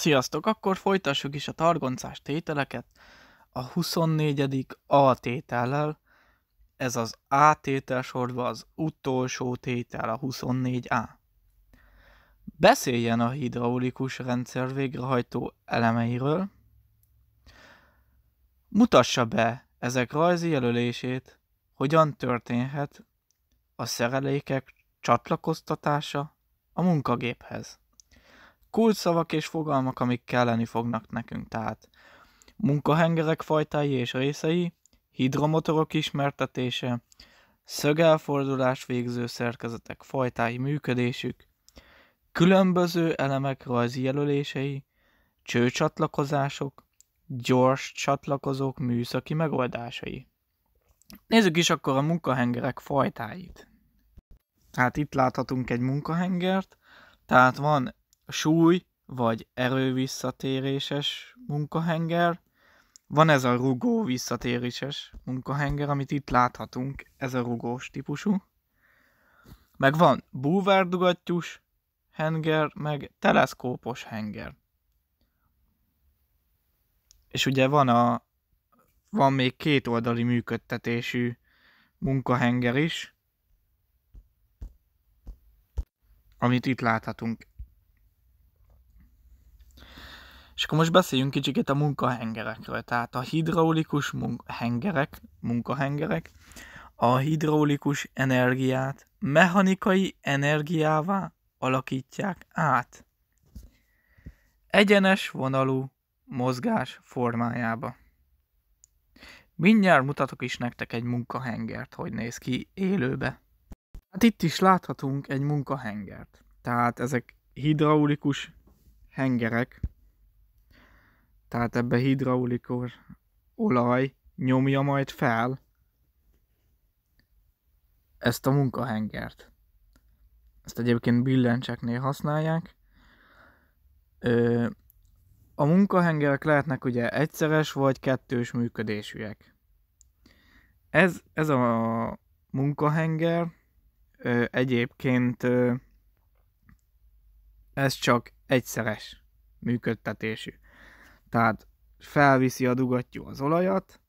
Sziasztok! Akkor folytassuk is a targoncás tételeket a 24. A tétellel. Ez az A tétel sorba az utolsó tétel, a 24A. Beszéljen a hidraulikus rendszer végrehajtó elemeiről. Mutassa be ezek rajzi jelölését, hogyan történhet a szerelékek csatlakoztatása a munkagéphez kulcsszavak és fogalmak, amik kelleni fognak nekünk, tehát munkahengerek fajtái és részei, hidromotorok ismertetése, szögelfordulás végző szerkezetek fajtái működésük, különböző elemek rajzi jelölései, csőcsatlakozások, gyors csatlakozók műszaki megoldásai. Nézzük is akkor a munkahengerek fajtáit. Tehát itt láthatunk egy munkahengert, tehát van súly vagy erő visszatéréses munkahenger, van ez a rugó visszatéréses munkahenger, amit itt láthatunk, ez a rugós típusú. Meg van búvárdugattyús henger, meg teleszkópos henger. És ugye van a van még két oldali működtetésű munkahenger is, amit itt láthatunk. És akkor most beszéljünk kicsikét a munkahengerekről. Tehát a hidraulikus mun- hengerek, munkahengerek a hidraulikus energiát mechanikai energiává alakítják át. Egyenes vonalú mozgás formájába. Mindjárt mutatok is nektek egy munkahengert, hogy néz ki élőbe. Hát itt is láthatunk egy munkahengert. Tehát ezek hidraulikus hengerek, tehát ebbe hidraulikus olaj nyomja majd fel ezt a munkahengert. Ezt egyébként billencseknél használják. Ö, a munkahengerek lehetnek ugye egyszeres vagy kettős működésűek. Ez, ez a munkahenger ö, egyébként ö, ez csak egyszeres működtetésű. Tehát felviszi a dugattyú az olajat,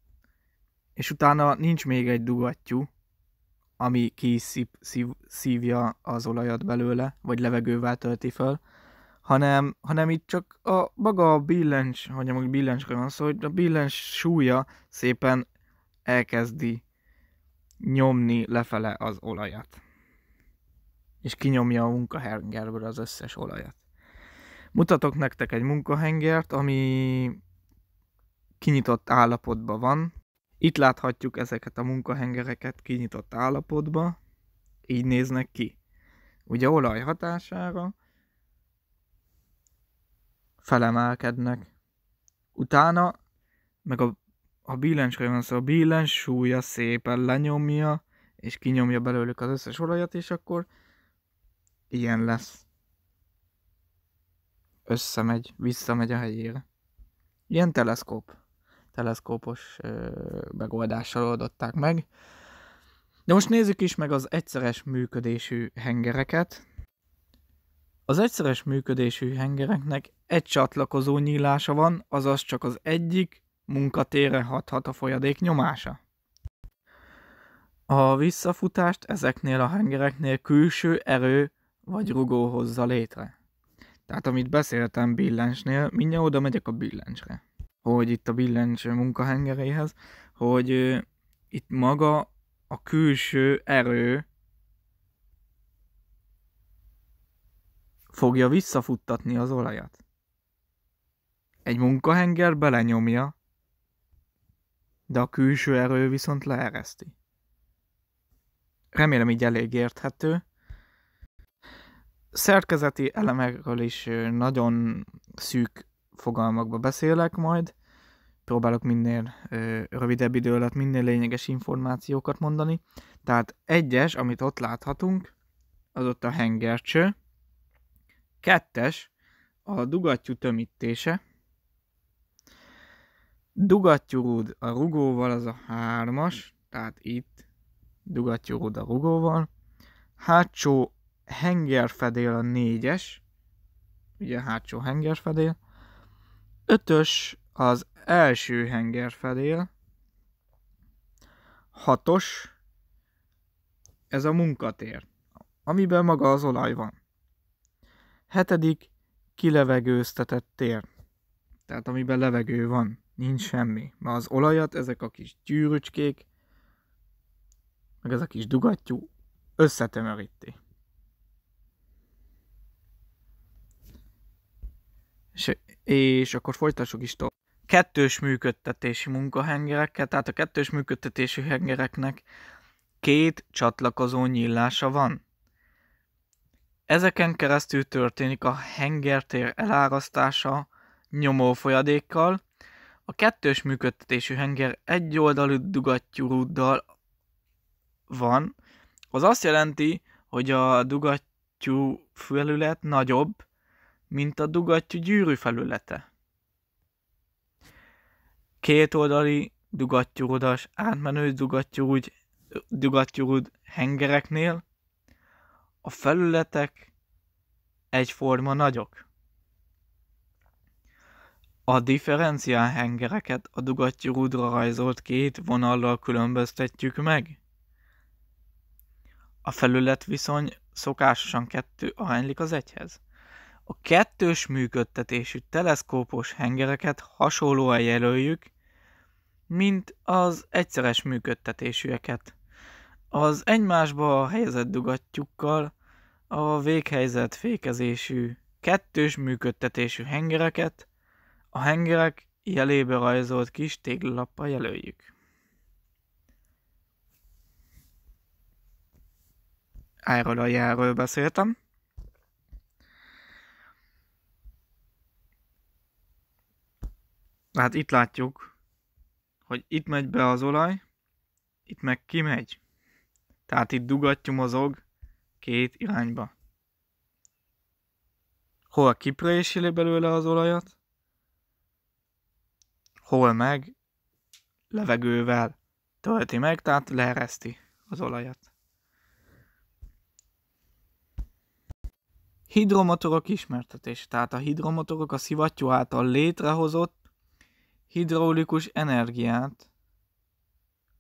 és utána nincs még egy dugattyú, ami kiszív, szív, szívja az olajat belőle, vagy levegővel tölti fel, hanem, hanem itt csak a maga a billencs, hogy amúgy billencsről van szó, hogy a billencs súlya szépen elkezdi nyomni lefele az olajat. És kinyomja a munkahengerből az összes olajat. Mutatok nektek egy munkahengert, ami kinyitott állapotban van. Itt láthatjuk ezeket a munkahengereket kinyitott állapotban. Így néznek ki. Ugye olaj hatására felemelkednek. Utána meg a, a billencsre van szó, a billens súlya szépen lenyomja, és kinyomja belőlük az összes olajat, és akkor ilyen lesz összemegy, visszamegy a helyére. Ilyen teleszkóp, teleszkópos ö, megoldással oldották meg. De most nézzük is meg az egyszeres működésű hengereket. Az egyszeres működésű hengereknek egy csatlakozó nyílása van, azaz csak az egyik munkatérre hathat a folyadék nyomása. A visszafutást ezeknél a hengereknél külső erő vagy rugó hozza létre. Tehát amit beszéltem Billencsnél, mindjárt oda megyek a Billencsre. Hogy itt a Billencs munkahengeréhez, hogy ö, itt maga a külső erő fogja visszafuttatni az olajat. Egy munkahenger belenyomja, de a külső erő viszont leereszti. Remélem így elég érthető szerkezeti elemekről is nagyon szűk fogalmakba beszélek majd, próbálok minél ö, rövidebb idő alatt minél lényeges információkat mondani. Tehát egyes, amit ott láthatunk, az ott a hengercső. Kettes, a dugattyú tömítése. Dugattyúrúd a rugóval, az a hármas, tehát itt dugattyúrúd a rugóval. Hátsó hengerfedél a négyes, ugye hátsó hengerfedél, ötös az első hengerfedél, hatos, ez a munkatér, amiben maga az olaj van. Hetedik, kilevegőztetett tér, tehát amiben levegő van, nincs semmi. Mert az olajat ezek a kis gyűrücskék, meg ez a kis dugattyú összetömöríti. és, és akkor folytassuk is tovább. Kettős működtetési munkahengerekkel, tehát a kettős működtetési hengereknek két csatlakozó nyílása van. Ezeken keresztül történik a hengertér elárasztása nyomófolyadékkal, a kettős működtetésű henger egy oldalú dugattyúrúddal van. Az azt jelenti, hogy a dugattyú felület nagyobb, mint a dugattyú gyűrű felülete. Kétoldali dugattyúrudas átmenő dugattyúrúd dugattyúrúd hengereknél a felületek egyforma nagyok. A differenciál hengereket a dugattyúrúdra rajzolt két vonallal különböztetjük meg. A felületviszony szokásosan kettő aránylik az egyhez. A kettős működtetésű teleszkópos hengereket hasonlóan jelöljük, mint az egyszeres működtetésűeket. Az egymásba helyezett dugattyúkkal a véghelyzet fékezésű kettős működtetésű hengereket a hengerek jelébe rajzolt kis téglalappal jelöljük. Erről a jelről beszéltem. Hát itt látjuk, hogy itt megy be az olaj, itt meg kimegy. Tehát itt dugattyú mozog két irányba. Hol kipréséli belőle az olajat, hol meg levegővel tölti meg, tehát leereszti az olajat. Hidromotorok ismertetés. Tehát a hidromotorok a szivattyú által létrehozott hidraulikus energiát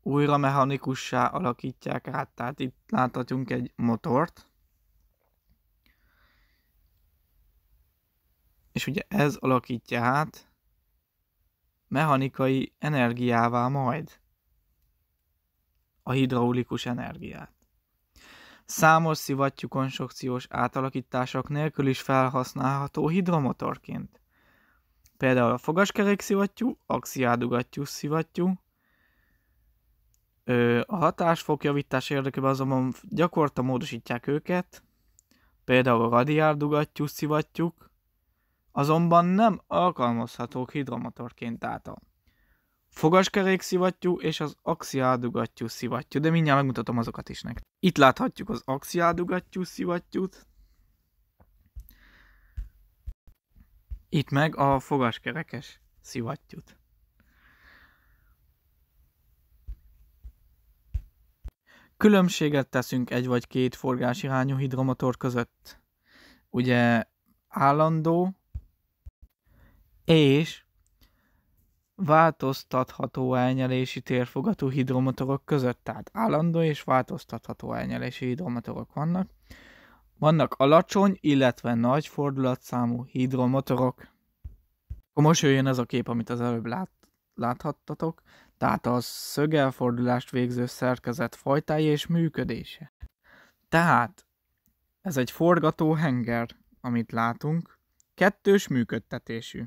újra mechanikussá alakítják át. Tehát itt láthatunk egy motort. És ugye ez alakítja át mechanikai energiává majd a hidraulikus energiát. Számos szivattyú konstrukciós átalakítások nélkül is felhasználható hidromotorként. Például a fogaskerék szivattyú, axiádugattyú szivattyú. Ö, a hatásfok javítás érdekében azonban gyakorta módosítják őket, például a radiárdugattyú szivattyúk, azonban nem alkalmazhatók hidromotorként, tehát a fogaskerék szivattyú és az axiádugattyú szivattyú, de mindjárt megmutatom azokat is nektek. Itt láthatjuk az axiádugattyú szivattyút, Itt meg a fogaskerekes szivattyút. Különbséget teszünk egy vagy két forgásirányú hidromotor között. Ugye állandó és változtatható elnyelési térfogatú hidromotorok között, tehát állandó és változtatható elnyelési hidromotorok vannak, vannak alacsony, illetve nagy fordulatszámú hidromotorok. Akkor most jöjjön ez a kép, amit az előbb lát, láthattatok, tehát a szögelfordulást végző szerkezet fajtája és működése. Tehát ez egy forgató henger, amit látunk, kettős működtetésű.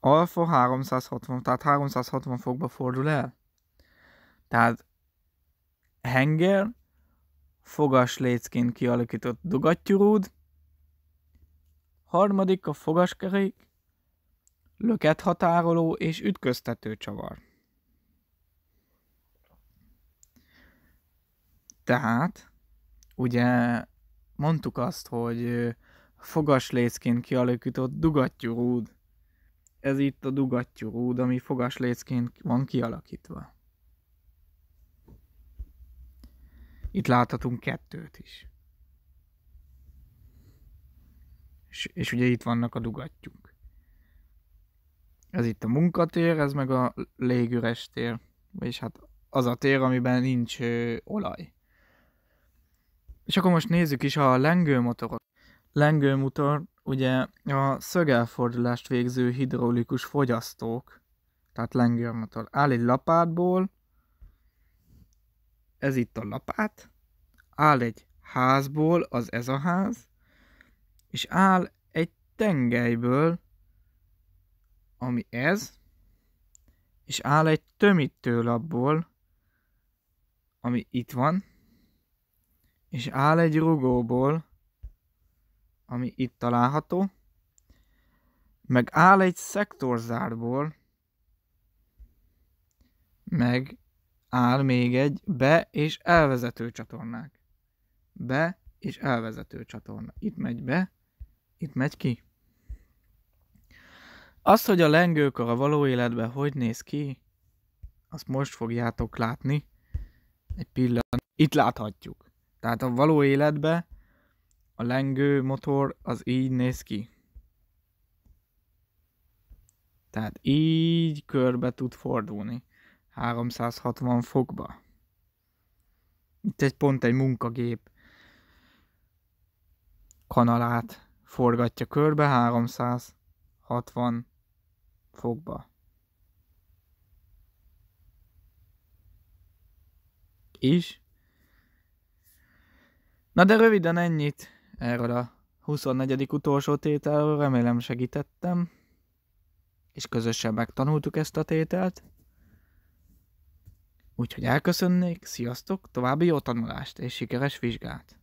Alfa 360, tehát 360 fokba fordul el. Tehát henger fogaslécként kialakított dugattyúrúd, harmadik a fogaskerék, löket határoló és ütköztető csavar. Tehát, ugye mondtuk azt, hogy fogaslécként kialakított dugattyúrúd. Ez itt a dugattyúrúd, ami fogaslécként van kialakítva. Itt láthatunk kettőt is. És, és ugye itt vannak a dugattyúk. Ez itt a munkatér, ez meg a légüres tér. Vagyis hát az a tér, amiben nincs ö, olaj. És akkor most nézzük is a lengőmotorot. Lengőmotor ugye a szögelfordulást végző hidraulikus fogyasztók, tehát lengőmotor. Áll egy lapátból, ez itt a lapát, áll egy házból, az ez a ház, és áll egy tengelyből, ami ez, és áll egy tömítőlapból, ami itt van, és áll egy rugóból, ami itt található, meg áll egy szektorzárból, meg áll még egy be és elvezető csatornák. Be és elvezető csatorna. Itt megy be, itt megy ki. Azt, hogy a lengőkör a való életben hogy néz ki, azt most fogjátok látni. Egy pillanat. Itt láthatjuk. Tehát a való életben a lengő motor az így néz ki. Tehát így körbe tud fordulni. 360 fokba. Itt egy pont egy munkagép kanalát forgatja körbe 360 fokba. Is. Na de röviden ennyit erről a 24. utolsó tételről, remélem segítettem, és közösen megtanultuk ezt a tételt. Úgyhogy elköszönnék, sziasztok, további jó tanulást és sikeres vizsgát!